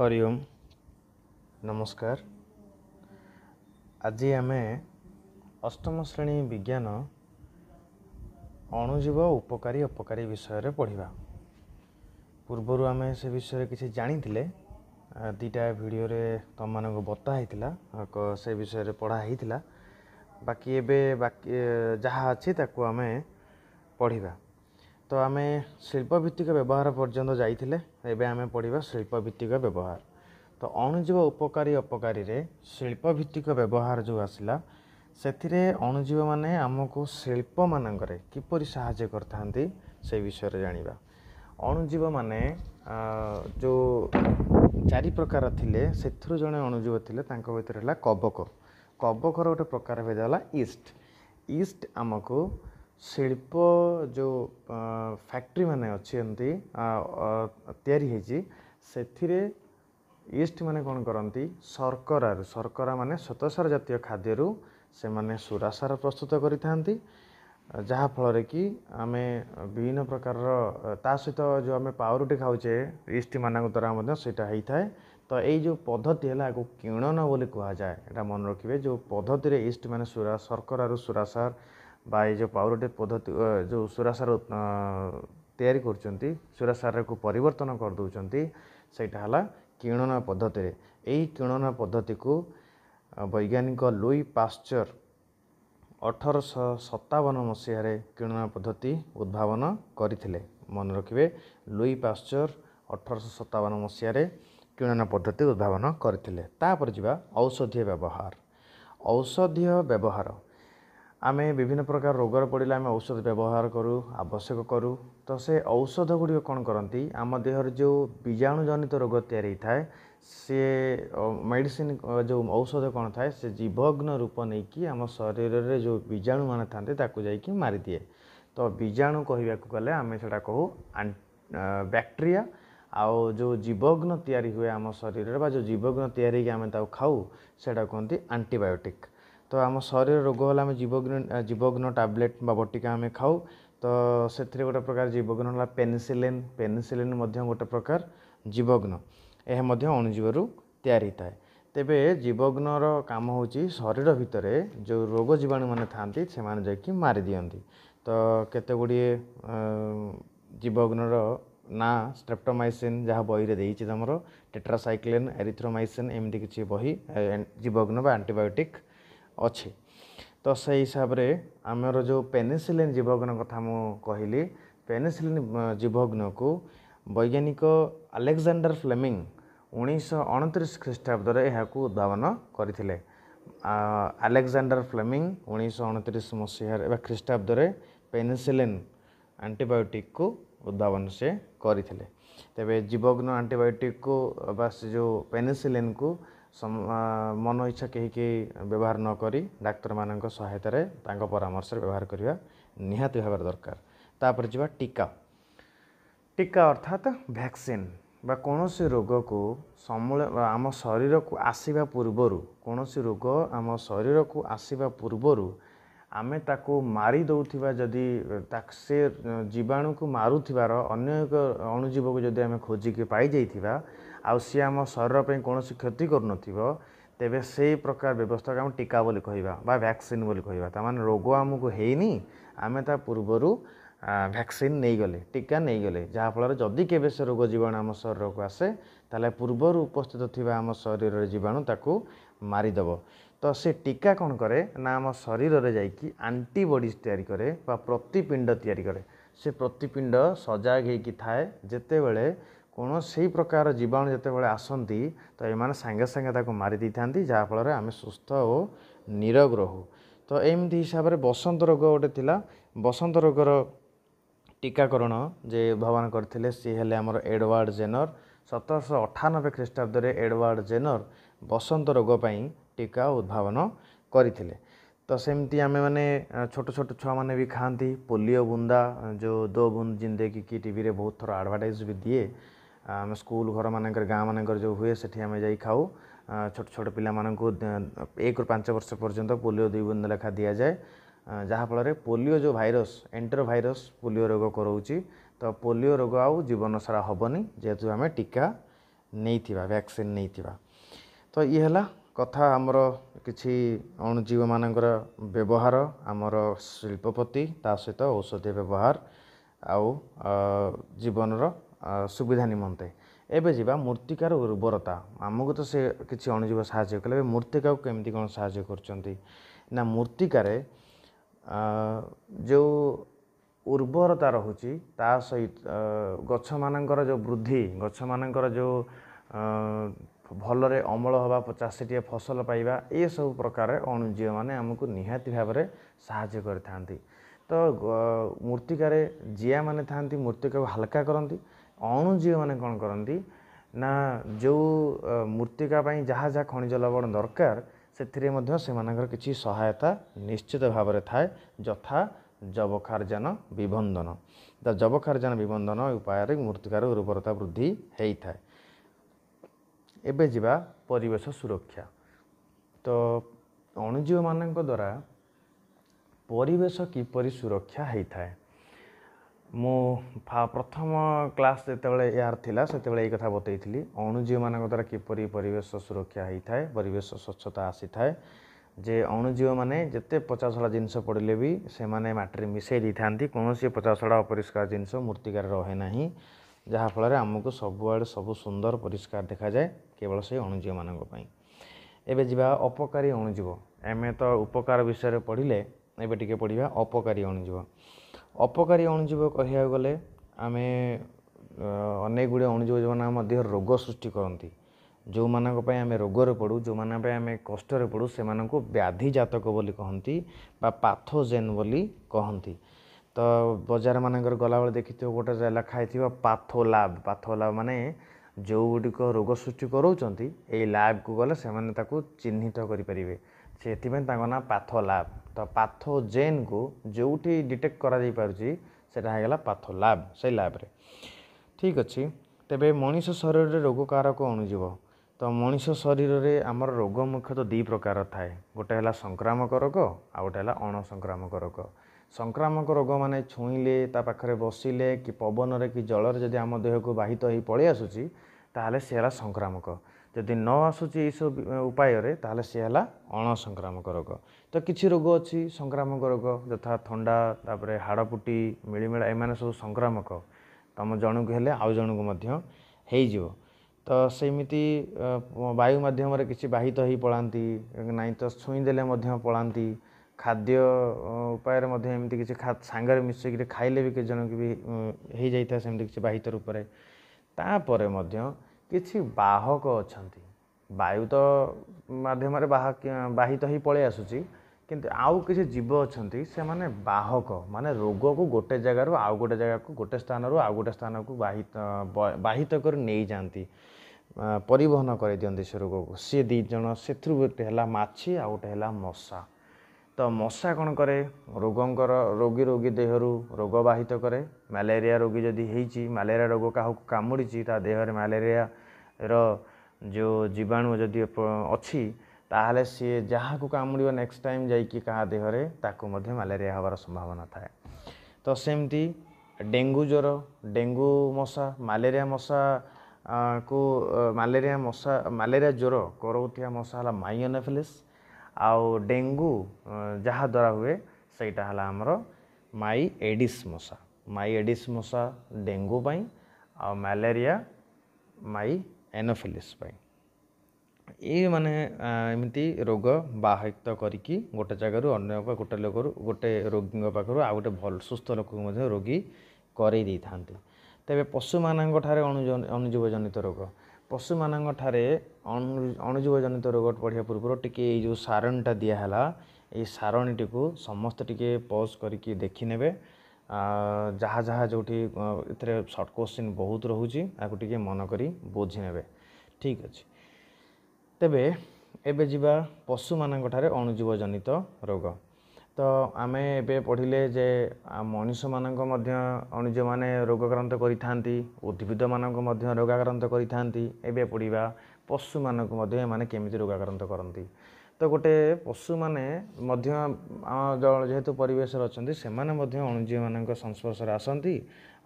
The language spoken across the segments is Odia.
হরি ওম ନମସ୍କାର ଆଜି ଆମେ ଅଷ୍ଟମ ଶ୍ରେଣୀ ବିଜ୍ଞାନ ଅଣୁଜୀବ ଉପକାରୀ ଅପକାରୀ ବିଷୟରେ ପଢ଼ିବା ପୂର୍ବରୁ ଆମେ ସେ ବିଷୟରେ କିଛି ଜାଣିଥିଲେ ଦୁଇଟା ଭିଡ଼ିଓରେ ତୁମମାନଙ୍କୁ ବତା ହେଇଥିଲା ସେ ବିଷୟରେ ପଢ଼ା ହେଇଥିଲା ବାକି ଏବେ ବାକି ଯାହା ଅଛି ତାକୁ ଆମେ ପଢ଼ିବା ତ ଆମେ ଶିଳ୍ପଭିତ୍ତିକ ବ୍ୟବହାର ପର୍ଯ୍ୟନ୍ତ ଯାଇଥିଲେ ଏବେ ଆମେ ପଢ଼ିବା ଶିଳ୍ପଭିତ୍ତିକ ବ୍ୟବହାର ତ ଅଣୁଜୀବ ଉପକାରୀ ଅପକାରୀରେ ଶିଳ୍ପଭିତ୍ତିକ ବ୍ୟବହାର ଯେଉଁ ଆସିଲା ସେଥିରେ ଅଣୁଜୀବମାନେ ଆମକୁ ଶିଳ୍ପମାନଙ୍କରେ କିପରି ସାହାଯ୍ୟ କରିଥାନ୍ତି ସେ ବିଷୟରେ ଜାଣିବା ଅଣୁଜୀବମାନେ ଯେଉଁ ଚାରି ପ୍ରକାର ଥିଲେ ସେଥିରୁ ଜଣେ ଅଣୁଜୀବ ଥିଲେ ତାଙ୍କ ଭିତରେ ହେଲା କବକ କବକର ଗୋଟେ ପ୍ରକାର ଭେଦ ହେଲା ଇଷ୍ଟ ଇଷ୍ଟ ଆମକୁ ଶିଳ୍ପ ଯେଉଁ ଫ୍ୟାକ୍ଟ୍ରି ମାନେ ଅଛନ୍ତି ତିଆରି ହେଇଛି ସେଥିରେ ଇଷ୍ଟ ମାନେ କ'ଣ କରନ୍ତି ଶର୍କରାରୁ ଶର୍କରା ମାନେ ଶ୍ୱେତସାର ଜାତୀୟ ଖାଦ୍ୟରୁ ସେମାନେ ସୁରାସାର ପ୍ରସ୍ତୁତ କରିଥାନ୍ତି ଯାହାଫଳରେ କି ଆମେ ବିଭିନ୍ନ ପ୍ରକାରର ତା ସହିତ ଯେଉଁ ଆମେ ପାଉରୁଟି ଖାଉଛେ ଇଷ୍ଟମାନଙ୍କ ଦ୍ୱାରା ମଧ୍ୟ ସେଇଟା ହେଇଥାଏ ତ ଏଇ ଯେଉଁ ପଦ୍ଧତି ହେଲା ଆକୁ କିଣନ ବୋଲି କୁହାଯାଏ ଏଇଟା ମନେ ରଖିବେ ଯେଉଁ ପଦ୍ଧତିରେ ଇଷ୍ଟ ମାନେ ସୁରା ଶର୍କରାରୁ ସୁରାସାର ବା ଏଇ ଯେଉଁ ପାୱାର ଟେକ୍ ପଦ୍ଧତି ଯେଉଁ ସୁରାସାର ତିଆରି କରୁଛନ୍ତି ସୁରାସାରକୁ ପରିବର୍ତ୍ତନ କରିଦେଉଛନ୍ତି ସେଇଟା ହେଲା କିଣନ ପଦ୍ଧତିରେ ଏହି କିଣନ ପଦ୍ଧତିକୁ ବୈଜ୍ଞାନିକ ଲୁଇ ପାଶ୍ଚର ଅଠରଶହ ସତାବନ ମସିହାରେ କିଣନ ପଦ୍ଧତି ଉଦ୍ଭାବନ କରିଥିଲେ ମନେ ରଖିବେ ଲୁଇ ପାଶ୍ଚର ଅଠରଶହ ସତାବନ ମସିହାରେ କିଣନ ପଦ୍ଧତି ଉଦ୍ଭାବନ କରିଥିଲେ ତାପରେ ଯିବା ଔଷଧୀୟ ବ୍ୟବହାର ଔଷଧୀୟ ବ୍ୟବହାର ଆମେ ବିଭିନ୍ନ ପ୍ରକାର ରୋଗରେ ପଡ଼ିଲେ ଆମେ ଔଷଧ ବ୍ୟବହାର କରୁ ଆବଶ୍ୟକ କରୁ ତ ସେ ଔଷଧ ଗୁଡ଼ିକ କ'ଣ କରନ୍ତି ଆମ ଦେହରେ ଯେଉଁ ବୀଜାଣୁ ଜନିତ ରୋଗ ତିଆରି ହୋଇଥାଏ ସିଏ ମେଡ଼ିସିନ୍ ଯେଉଁ ଔଷଧ କ'ଣ ଥାଏ ସେ ଜୀବଗ୍ନ ରୂପ ନେଇକି ଆମ ଶରୀରରେ ଯେଉଁ ବୀଜାଣୁମାନେ ଥାନ୍ତି ତାକୁ ଯାଇକି ମାରିଦିଏ ତ ବୀଜାଣୁ କହିବାକୁ ଗଲେ ଆମେ ସେଇଟା କହୁ ବ୍ୟାକ୍ଟେରିଆ ଆଉ ଯେଉଁ ଜୀବଗ୍ନ ତିଆରି ହୁଏ ଆମ ଶରୀରରେ ବା ଯେଉଁ ଜୀବଗ୍ନ ତିଆରି ହେଇକି ଆମେ ତାକୁ ଖାଉ ସେଇଟା କୁହନ୍ତି ଆଣ୍ଟିବାୟୋଟିକ୍ ତ ଆମ ଶରୀର ରୋଗ ହେଲେ ଆମେ ଜୀବଘ୍ନ ଜୀବଗ୍ନ ଟାବଲେଟ୍ ବା ବଟିକା ଆମେ ଖାଉ ତ ସେଥିରେ ଗୋଟେ ପ୍ରକାର ଜୀବଘ୍ନ ହେଲା ପେନିସିଲିନ୍ ପେନିସିଲିନ୍ ମଧ୍ୟ ଗୋଟେ ପ୍ରକାର ଜୀବଗ୍ନ ଏହା ମଧ୍ୟ ଅଣୁଜୀବରୁ ତିଆରି ହୋଇଥାଏ ତେବେ ଜୀବଘ୍ନର କାମ ହେଉଛି ଶରୀର ଭିତରେ ଯେଉଁ ରୋଗ ଜୀବାଣୁମାନେ ଥାଆନ୍ତି ସେମାନେ ଯାଇକି ମାରିଦିଅନ୍ତି ତ କେତେ ଗୁଡ଼ିଏ ଜୀବଘ୍ନର ନାଁ ଷ୍ଟ୍ରେପ୍ଟୋମାଇସିନ୍ ଯାହା ବହିରେ ଦେଇଛି ତୁମର ଟେଟ୍ରାସାଇକ୍ଲିନ୍ ଏରିଥ୍ରୋମାଇସିନ୍ ଏମିତି କିଛି ବହି ଜୀବଘ୍ନ ବା ଆଣ୍ଟିବାୟୋଟିକ୍ ଅଛି ତ ସେଇ ହିସାବରେ ଆମର ଯେଉଁ ପେନିସିଲିନ୍ ଜୀବଗ୍ନ କଥା ମୁଁ କହିଲି ପେନିସିଲିନ୍ ଜୀବଗ୍ନକୁ ବୈଜ୍ଞାନିକ ଆଲେକ୍ଜାଣ୍ଡର ଫ୍ଲେମିଂ ଉଣେଇଶହ ଅଣତିରିଶ ଖ୍ରୀଷ୍ଟାବ୍ଦରେ ଏହାକୁ ଉଦ୍ଭାବନ କରିଥିଲେ ଆଲେକ୍ଜାଣ୍ଡର ଫ୍ଲେମିଂ ଉଣେଇଶହ ଅଣତିରିଶ ମସିହାରେ ବା ଖ୍ରୀଷ୍ଟାବ୍ଦରେ ପେନିସିଲିନ୍ ଆଣ୍ଟିବାୟୋଟିକ୍କୁ ଉଦ୍ଭାବନ ସେ କରିଥିଲେ ତେବେ ଜୀବଗ୍ନ ଆଣ୍ଟିବାୟୋଟିକ୍କୁ ବା ସେ ଯେଉଁ ପେନିସିଲିନ୍କୁ ମନ ଇଚ୍ଛା କେହି କେହି ବ୍ୟବହାର ନକରି ଡାକ୍ତରମାନଙ୍କ ସହାୟତାରେ ତାଙ୍କ ପରାମର୍ଶରେ ବ୍ୟବହାର କରିବା ନିହାତି ଭାବରେ ଦରକାର ତାପରେ ଯିବା ଟୀକା ଟୀକା ଅର୍ଥାତ୍ ଭ୍ୟାକ୍ସିନ୍ ବା କୌଣସି ରୋଗକୁ ସମୂଳ ଆମ ଶରୀରକୁ ଆସିବା ପୂର୍ବରୁ କୌଣସି ରୋଗ ଆମ ଶରୀରକୁ ଆସିବା ପୂର୍ବରୁ ଆମେ ତାକୁ ମାରି ଦେଉଥିବା ଯଦି ସେ ଜୀବାଣୁକୁ ମାରୁଥିବାର ଅନ୍ୟ ଏକ ଅଣୁଜୀବକୁ ଯଦି ଆମେ ଖୋଜିକି ପାଇଯାଇଥିବା ଆଉ ସିଏ ଆମ ଶରୀର ପାଇଁ କୌଣସି କ୍ଷତି କରୁନଥିବ ତେବେ ସେଇ ପ୍ରକାର ବ୍ୟବସ୍ଥାକୁ ଆମେ ଟୀକା ବୋଲି କହିବା ବା ଭ୍ୟାକ୍ସିନ୍ ବୋଲି କହିବା ତା'ମାନେ ରୋଗ ଆମକୁ ହେଇନି ଆମେ ତା ପୂର୍ବରୁ ଭ୍ୟାକ୍ସିନ୍ ନେଇଗଲେ ଟୀକା ନେଇଗଲେ ଯାହାଫଳରେ ଯଦି କେବେ ସେ ରୋଗ ଜୀବାଣୁ ଆମ ଶରୀରକୁ ଆସେ ତାହେଲେ ପୂର୍ବରୁ ଉପସ୍ଥିତ ଥିବା ଆମ ଶରୀରରେ ଜୀବାଣୁ ତାକୁ ମାରିଦେବ ତ ସେ ଟୀକା କ'ଣ କରେ ନା ଆମ ଶରୀରରେ ଯାଇକି ଆଣ୍ଟିବଡ଼ିଜ୍ ତିଆରି କରେ ବା ପ୍ରତିପିଣ୍ଡ ତିଆରି କରେ ସେ ପ୍ରତିପିଣ୍ଡ ସଜାଗ ହେଇକି ଥାଏ ଯେତେବେଳେ କୌଣସି ପ୍ରକାର ଜୀବାଣୁ ଯେତେବେଳେ ଆସନ୍ତି ତ ଏମାନେ ସାଙ୍ଗେ ସାଙ୍ଗେ ତାକୁ ମାରିଦେଇଥାନ୍ତି ଯାହାଫଳରେ ଆମେ ସୁସ୍ଥ ଓ ନିରୋଗ ରହୁ ତ ଏମିତି ହିସାବରେ ବସନ୍ତ ରୋଗ ଗୋଟେ ଥିଲା ବସନ୍ତ ରୋଗର ଟୀକାକରଣ ଯେ ଭଗବାନ କରିଥିଲେ ସିଏ ହେଲେ ଆମର ଏଡ଼ୱାର୍ଡ଼ ଜେନର ସତରଶହ ଅଠାନବେ ଖ୍ରୀଷ୍ଟାବ୍ଦରେ ଏଡ଼ୱାର୍ଡ଼ ଜେନର ବସନ୍ତ ରୋଗ ପାଇଁ ଟୀକା ଉଦ୍ଭାବନ କରିଥିଲେ ତ ସେମିତି ଆମେମାନେ ଛୋଟ ଛୋଟ ଛୁଆମାନେ ବି ଖାଆନ୍ତି ପୋଲିଓ ବୁନ୍ଦା ଯେଉଁ ଦୋ ବୁନ୍ଦ ଜିନ୍ଦେଗି କି ଟିଭିରେ ବହୁତ ଥର ଆଡ଼ଭାର୍ଟାଇଜ୍ ବି ଦିଏ ଆମେ ସ୍କୁଲ ଘରମାନଙ୍କରେ ଗାଁମାନଙ୍କରେ ଯେଉଁ ହୁଏ ସେଠି ଆମେ ଯାଇ ଖାଉ ଛୋଟ ଛୋଟ ପିଲାମାନଙ୍କୁ ଏକରୁ ପାଞ୍ଚ ବର୍ଷ ପର୍ଯ୍ୟନ୍ତ ପୋଲିଓ ଦୁଇ ବୁନ୍ଦ ଲେଖା ଦିଆଯାଏ ଯାହାଫଳରେ ପୋଲିଓ ଯେଉଁ ଭାଇରସ୍ ଏଣ୍ଟର ଭାଇରସ୍ ପୋଲିଓ ରୋଗ କରାଉଛି ତ ପୋଲିଓ ରୋଗ ଆଉ ଜୀବନସାରା ହେବନି ଯେହେତୁ ଆମେ ଟୀକା ନେଇଥିବା ଭ୍ୟାକ୍ସିନ୍ ନେଇଥିବା ତ ଇଏ ହେଲା କଥା ଆମର କିଛି ଅଣୁଜୀବମାନଙ୍କର ବ୍ୟବହାର ଆମର ଶିଳ୍ପପତି ତା ସହିତ ଔଷଧୀୟ ବ୍ୟବହାର ଆଉ ଜୀବନର ସୁବିଧା ନିମନ୍ତେ ଏବେ ଯିବା ମୃତ୍ତିକାର ଉର୍ବରତା ଆମକୁ ତ ସେ କିଛି ଅଣୁଜୀବ ସାହାଯ୍ୟ କଲେ ଏବେ ମୃତ୍ତିକାକୁ କେମିତି କ'ଣ ସାହାଯ୍ୟ କରୁଛନ୍ତି ନା ମୃତ୍ତିକାରେ ଯେଉଁ ଉର୍ବରତା ରହୁଛି ତା ସହିତ ଗଛମାନଙ୍କର ଯେଉଁ ବୃଦ୍ଧି ଗଛମାନଙ୍କର ଯେଉଁ ଭଲରେ ଅମଳ ହେବା ଚାଷୀଟିଏ ଫସଲ ପାଇବା ଏସବୁ ପ୍ରକାରରେ ଅଣୁଜୀବମାନେ ଆମକୁ ନିହାତି ଭାବରେ ସାହାଯ୍ୟ କରିଥାନ୍ତି ତ ମୃତ୍ତିକାରେ ଜିଆମାନେ ଥାଆନ୍ତି ମୃତ୍ତିକାକୁ ହାଲକା କରନ୍ତି ଅଣୁ ଝିଅମାନେ କ'ଣ କରନ୍ତି ନା ଯେଉଁ ମୃତ୍ତିକା ପାଇଁ ଯାହା ଯାହା ଖଣିଜ ଲବଣ ଦରକାର ସେଥିରେ ମଧ୍ୟ ସେମାନଙ୍କର କିଛି ସହାୟତା ନିଶ୍ଚିତ ଭାବରେ ଥାଏ ଯଥା ଯବକ୍ଷାରଜାନ ବିବନ୍ଧନ ତ ଯବକ୍ଷାରଜାନ ବିବନ୍ଧନ ଉପାୟରେ ମୃତ୍ତିକାର ଉର୍ବରତା ବୃଦ୍ଧି ହୋଇଥାଏ ଏବେ ଯିବା ପରିବେଶ ସୁରକ୍ଷା ତ ଅଣୁଜୀବମାନଙ୍କ ଦ୍ୱାରା ପରିବେଶ କିପରି ସୁରକ୍ଷା ହୋଇଥାଏ ମୁଁ ପ୍ରଥମ କ୍ଲାସ୍ ଯେତେବେଳେ ଏହାର ଥିଲା ସେତେବେଳେ ଏଇ କଥା ବତେଇଥିଲି ଅଣୁଜୀବମାନଙ୍କ ଦ୍ୱାରା କିପରି ପରିବେଶ ସୁରକ୍ଷା ହୋଇଥାଏ ପରିବେଶ ସ୍ୱଚ୍ଛତା ଆସିଥାଏ ଯେ ଅଣୁଜୀବମାନେ ଯେତେ ପଚାଶଢ଼ା ଜିନିଷ ପଡ଼ିଲେ ବି ସେମାନେ ମାଟିରେ ମିଶାଇ ଦେଇଥାନ୍ତି କୌଣସି ପଚାଶଢ଼ା ଅପରିଷ୍କାର ଜିନିଷ ମୂର୍ତ୍ତିକାରେ ରହେ ନାହିଁ ଯାହାଫଳରେ ଆମକୁ ସବୁଆଡ଼େ ସବୁ ସୁନ୍ଦର ପରିଷ୍କାର ଦେଖାଯାଏ କେବଳ ସେହି ଅଣୁଜୀବମାନଙ୍କ ପାଇଁ ଏବେ ଯିବା ଅପକାରୀ ଅଣୁଜୀବ ଆମେ ତ ଉପକାର ବିଷୟରେ ପଢ଼ିଲେ ଏବେ ଟିକିଏ ପଢ଼ିବା ଅପକାରୀ ଅଣୁଜୀବ ଅପକାରୀ ଅଣୁଜୀବ କହିବାକୁ ଗଲେ ଆମେ ଅନେକ ଗୁଡ଼ିଏ ଅଣୁଜୀବ ଯେଉଁମାନେ ଆମ ଦେହରେ ରୋଗ ସୃଷ୍ଟି କରନ୍ତି ଯେଉଁମାନଙ୍କ ପାଇଁ ଆମେ ରୋଗରେ ପଡ଼ୁ ଯେଉଁମାନଙ୍କ ପାଇଁ ଆମେ କଷ୍ଟରେ ପଡ଼ୁ ସେମାନଙ୍କୁ ବ୍ୟାଧିଜାତକ ବୋଲି କହନ୍ତି ବା ପାଥୋଜେନ୍ ବୋଲି କହନ୍ତି ତ ବଜାରମାନଙ୍କରେ ଗଲାବେଳେ ଦେଖିଥିବ ଗୋଟେ ଲେଖା ହେଇଥିବ ପାଥୋଲାବ୍ ପାଥୋଲାବ୍ ମାନେ ଯେଉଁଗୁଡ଼ିକ ରୋଗ ସୃଷ୍ଟି କରାଉଛନ୍ତି ଏଇ ଲ୍ୟାବ୍କୁ ଗଲେ ସେମାନେ ତାକୁ ଚିହ୍ନିତ କରିପାରିବେ ସେଥିପାଇଁ ତାଙ୍କ ନାଁ ପାଥୋଲାବ୍ ତ ପାଥୋଜେନ୍କୁ ଯେଉଁଠି ଡିଟେକ୍ଟ କରାଯାଇପାରୁଛି ସେଇଟା ହେଇଗଲା ପାଥୋ ଲ୍ୟାବ୍ ସେଇ ଲ୍ୟାବ୍ରେ ଠିକ୍ ଅଛି ତେବେ ମଣିଷ ଶରୀରରେ ରୋଗ କାରକ ଅଣୁଜୀବ ତ ମଣିଷ ଶରୀରରେ ଆମର ରୋଗ ମୁଖ୍ୟତଃ ଦୁଇ ପ୍ରକାର ଥାଏ ଗୋଟେ ହେଲା ସଂକ୍ରାମକ ରୋଗ ଆଉ ଗୋଟେ ହେଲା ଅଣସଂକ୍ରାମକ ରୋଗ ସଂକ୍ରାମକ ରୋଗମାନେ ଛୁଇଁଲେ ତା ପାଖରେ ବସିଲେ କି ପବନରେ କି ଜଳରେ ଯଦି ଆମ ଦେହକୁ ବାହିତ ହୋଇ ପଳେଇ ଆସୁଛି ତାହେଲେ ସେ ହେଲା ସଂକ୍ରାମକ ଯଦି ନ ଆସୁଛି ଏଇସବୁ ଉପାୟରେ ତାହେଲେ ସେ ହେଲା ଅଣସଂକ୍ରାମକ ରୋଗ ତ କିଛି ରୋଗ ଅଛି ସଂକ୍ରାମକ ରୋଗ ଯଥା ଥଣ୍ଡା ତାପରେ ହାଡ଼ପୁଟି ମିଳିମିଳା ଏମାନେ ସବୁ ସଂକ୍ରାମକ ତୁମ ଜଣଙ୍କୁ ହେଲେ ଆଉ ଜଣଙ୍କୁ ମଧ୍ୟ ହେଇଯିବ ତ ସେମିତି ବାୟୁ ମାଧ୍ୟମରେ କିଛି ବାହିତ ହେଇ ପଳାନ୍ତି ନାହିଁ ତ ଛୁଇଁ ଦେଲେ ମଧ୍ୟ ପଳାନ୍ତି ଖାଦ୍ୟ ଉପାୟରେ ମଧ୍ୟ ଏମିତି କିଛି ସାଙ୍ଗରେ ମିଶିକିରି ଖାଇଲେ ବି କେତେ ଜଣଙ୍କୁ ବି ହେଇଯାଇଥାଏ ସେମିତି କିଛି ବାହିତ ରୂପରେ ତାପରେ ମଧ୍ୟ କିଛି ବାହକ ଅଛନ୍ତି ବାୟୁ ତ ମାଧ୍ୟମରେ ବାହ ବାହିତ ହିଁ ପଳାଇ ଆସୁଛି କିନ୍ତୁ ଆଉ କିଛି ଜୀବ ଅଛନ୍ତି ସେମାନେ ବାହକ ମାନେ ରୋଗକୁ ଗୋଟେ ଜାଗାରୁ ଆଉ ଗୋଟେ ଜାଗାକୁ ଗୋଟେ ସ୍ଥାନରୁ ଆଉ ଗୋଟେ ସ୍ଥାନକୁ ବାହିତ ବାହିତ କରି ନେଇଯାଆନ୍ତି ପରିବହନ କରାଇଦିଅନ୍ତି ସେ ରୋଗକୁ ସିଏ ଦୁଇ ଜଣ ସେଥିରୁ ଗୋଟେ ହେଲା ମାଛି ଆଉ ଗୋଟେ ହେଲା ମଶା ତ ମଶା କ'ଣ କରେ ରୋଗଙ୍କର ରୋଗୀ ରୋଗୀ ଦେହରୁ ରୋଗ ବାହିତ କରେ ମ୍ୟାଲେରିଆ ରୋଗୀ ଯଦି ହେଇଛି ମ୍ୟାଲେରିଆ ରୋଗ କାହାକୁ କାମୁଡ଼ିଛି ତା ଦେହରେ ମ୍ୟାଲେରିଆ ର ଯେଉଁ ଜୀବାଣୁ ଯଦି ଅଛି ତାହେଲେ ସିଏ ଯାହାକୁ କାମୁଡ଼ିବ ନେକ୍ସଟ ଟାଇମ୍ ଯାଇକି କାହା ଦେହରେ ତାକୁ ମଧ୍ୟ ମ୍ୟାଲେରିଆ ହେବାର ସମ୍ଭାବନା ଥାଏ ତ ସେମିତି ଡେଙ୍ଗୁ ଜ୍ୱର ଡେଙ୍ଗୁ ମଶା ମ୍ୟାଲେରିଆ ମଶା କୁ ମ୍ୟାଲେରିଆ ମଶା ମ୍ୟାଲେରିଆ ଜ୍ୱର କରଉଥିବା ମଶା ହେଲା ମାଇଓନେଫିଲିସ୍ ଆଉ ଡେଙ୍ଗୁ ଯାହାଦ୍ୱାରା ହୁଏ ସେଇଟା ହେଲା ଆମର ମାଇ ଏଡ଼ିସ୍ ମଶା ମାଇ ଏଡ଼ିସ୍ ମଶା ଡେଙ୍ଗୁ ପାଇଁ ଆଉ ମ୍ୟାଲେରିଆ ମାଇ ଏନୋଫିଲିସ୍ ପାଇଁ ଏଇମାନେ ଏମିତି ରୋଗ ବାହିତ କରିକି ଗୋଟେ ଜାଗାରୁ ଅନ୍ୟ ଗୋଟେ ଲୋକରୁ ଗୋଟେ ରୋଗୀଙ୍କ ପାଖରୁ ଆଉ ଗୋଟେ ଭଲ ସୁସ୍ଥ ଲୋକକୁ ମଧ୍ୟ ରୋଗୀ କରେଇ ଦେଇଥାନ୍ତି ତେବେ ପଶୁମାନଙ୍କଠାରେ ଅଣୁଜୀବଜନିତ ରୋଗ ପଶୁମାନଙ୍କଠାରେ ଅଣୁଜୀବଜନିତ ରୋଗ ପଢ଼ିବା ପୂର୍ବରୁ ଟିକିଏ ଏଇ ଯେଉଁ ସାରଣୀଟା ଦିଆହେଲା ଏଇ ସାରଣୀଟିକୁ ସମସ୍ତେ ଟିକିଏ ପଜ୍ କରିକି ଦେଖିନେବେ ଯାହା ଯାହା ଯେଉଁଠି ଏଥିରେ ସର୍ଟ କୋଶ୍ଚିନ୍ ବହୁତ ରହୁଛି ତାକୁ ଟିକେ ମନ କରି ବୁଝି ଠିକ୍ ଅଛି ତେବେ ଏବେ ଯିବା ପଶୁମାନଙ୍କଠାରେ ଅଣୁଜୀବଜନିତ ରୋଗ ତ ଆମେ ଏବେ ପଢ଼ିଲେ ଯେ ମଣିଷମାନଙ୍କ ମଧ୍ୟ ଅଣୁଜୀବମାନେ ରୋଗାକ୍ରାନ୍ତ କରିଥାନ୍ତି ଉଦ୍ଭିଦମାନଙ୍କୁ ମଧ୍ୟ ରୋଗାକ୍ରାନ୍ତ କରିଥାନ୍ତି ଏବେ ପଢ଼ିବା ପଶୁମାନଙ୍କୁ ମଧ୍ୟ ଏମାନେ କେମିତି ରୋଗାକ୍ରାନ୍ତ କରନ୍ତି ତ ଗୋଟେ ପଶୁମାନେ ମଧ୍ୟ ଆମ ଜଣ ଯେହେତୁ ପରିବେଶରେ ଅଛନ୍ତି ସେମାନେ ମଧ୍ୟ ଅଣୁଜୀବମାନଙ୍କ ସଂସ୍ପର୍ଶରେ ଆସନ୍ତି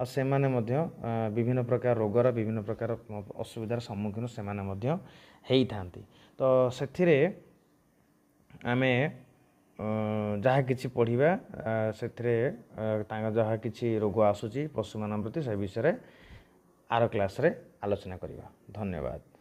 ଆଉ ସେମାନେ ମଧ୍ୟ ବିଭିନ୍ନ ପ୍ରକାର ରୋଗର ବିଭିନ୍ନ ପ୍ରକାର ଅସୁବିଧାର ସମ୍ମୁଖୀନ ସେମାନେ ମଧ୍ୟ ହେଇଥାନ୍ତି ତ ସେଥିରେ ଆମେ ଯାହା କିଛି ପଢ଼ିବା ସେଥିରେ ତାଙ୍କ ଯାହା କିଛି ରୋଗ ଆସୁଛି ପଶୁମାନଙ୍କ ପ୍ରତି ସେ ବିଷୟରେ ଆର କ୍ଲାସ୍ରେ ଆଲୋଚନା କରିବା ଧନ୍ୟବାଦ